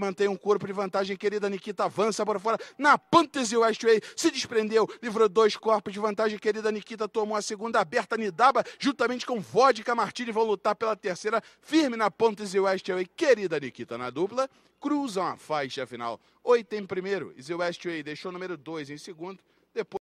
mantém um corpo de vantagem, querida Nikita avança para fora, na Panthers Westway, se desprendeu, livrou dois corpos de vantagem, querida Nikita tomou a segunda aberta, Nidaba, juntamente com Vodka Martini, vão lutar pela terceira, firme na Panthers Westway, querida Nikita na dupla, cruzam a faixa final, oito em primeiro, Westway deixou o número dois em segundo, depois